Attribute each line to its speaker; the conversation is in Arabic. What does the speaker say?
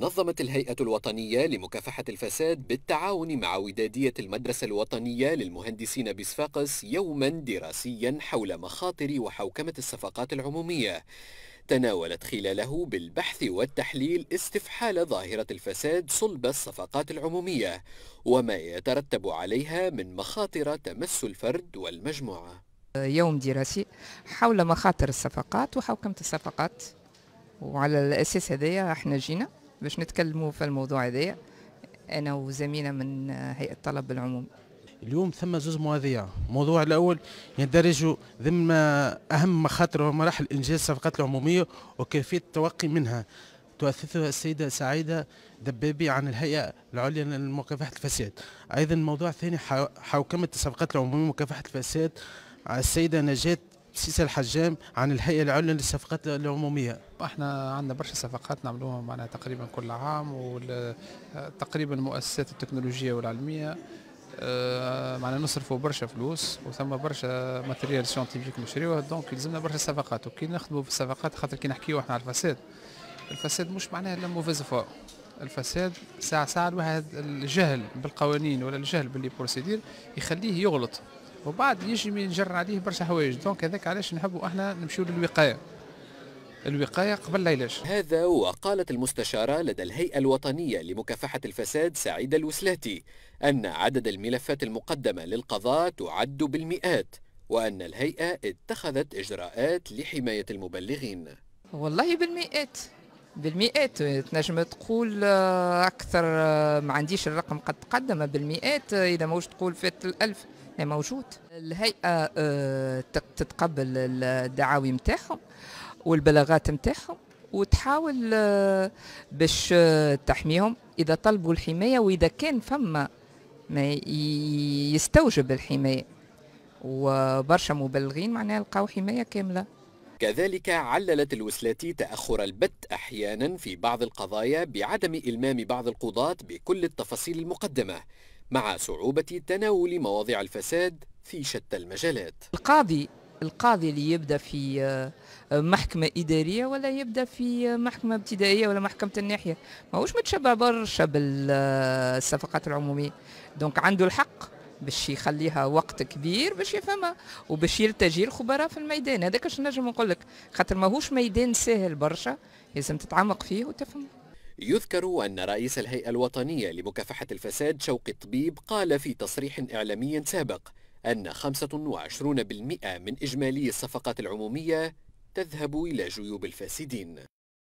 Speaker 1: نظمت الهيئة الوطنية لمكافحة الفساد بالتعاون مع ودادية المدرسة الوطنية للمهندسين بصفاقس يوما دراسيا حول مخاطر وحوكمة الصفقات العمومية تناولت خلاله بالبحث والتحليل استفحال ظاهرة الفساد صلب الصفقات العمومية وما يترتب عليها من مخاطر تمس الفرد والمجموعة
Speaker 2: يوم دراسي حول مخاطر الصفقات وحوكمة الصفقات وعلى الأساس هذايا احنا جينا باش نتكلموا في الموضوع هذايا انا وزميله من هيئه طلب العموم
Speaker 3: اليوم ثم زوج مواضيع الموضوع الاول يندرج ضمن اهم مخاطر ومراحل انجاز الصفقات العموميه وكيفيه التوقي منها تؤثثها السيده سعيده دبابي عن الهيئه العليا لمكافحه الفساد ايضا الموضوع الثاني حوكمه الصفقات العموميه ومكافحه الفساد السيده نجاه سيسي الحجام عن الهيئه العليا للصفقات العموميه احنا عندنا برشا صفقات نعملوها معنا تقريبا كل عام وتقريبا المؤسسات التكنولوجيه
Speaker 4: والعلميه آه، معنا نصرفوا برشا فلوس وثم برشا ماتريال سيونتيفيك نشريوه دونك يلزمنا برشا صفقات وكي نخدموا في الصفقات خاطر كي نحكيو احنا على الفساد الفساد مش معناها لا موفيز فوا الفساد ساعة ساعة الواحد الجهل بالقوانين ولا الجهل باللي بروسيدير يخليه يغلط وبعد يجي ينجر عليه برشا حوايج دونك هذاك علاش نحبوا احنا نمشيو للوقايه الوقايه قبل العلاج.
Speaker 1: هذا وقالت المستشاره لدى الهيئه الوطنيه لمكافحه الفساد سعيده الوسلاتي ان عدد الملفات المقدمه للقضاء تعد بالمئات وان الهيئه اتخذت اجراءات لحمايه المبلغين.
Speaker 2: والله بالمئات بالمئات تنجم تقول آه، اكثر آه، ما عنديش الرقم قد تقدم بالمئات آه، اذا ماهوش تقول فات الالف موجود الهيئه تتقبل الدعاوي نتاعهم والبلاغات نتاعهم وتحاول باش تحميهم اذا طلبوا الحمايه واذا كان فما ما يستوجب الحمايه وبرشا مبلغين معناها لقاو حمايه كامله
Speaker 1: كذلك عللت الوسلاتي تأخر البت أحيانا في بعض القضايا بعدم إلمام بعض القضاة بكل التفاصيل المقدمة مع صعوبة تناول مواضيع الفساد في شتى المجالات
Speaker 2: القاضي القاضي اللي يبدا في آه، محكمه اداريه ولا يبدا في آه، محكمه ابتدائيه ولا محكمه الناحيه ماهوش متشبع برشا بالصفقات آه، العموميه دونك عنده الحق باش يخليها وقت كبير باش يفهمها وباش يلتجي الخبراء في الميدان هذاك اش نجم نقول لك خاطر ماهوش ميدان ساهل برشا لازم تتعمق فيه وتفهم
Speaker 1: يذكر أن رئيس الهيئة الوطنية لمكافحة الفساد شوقي الطبيب قال في تصريح إعلامي سابق أن 25% من إجمالي الصفقات العمومية تذهب إلى جيوب الفاسدين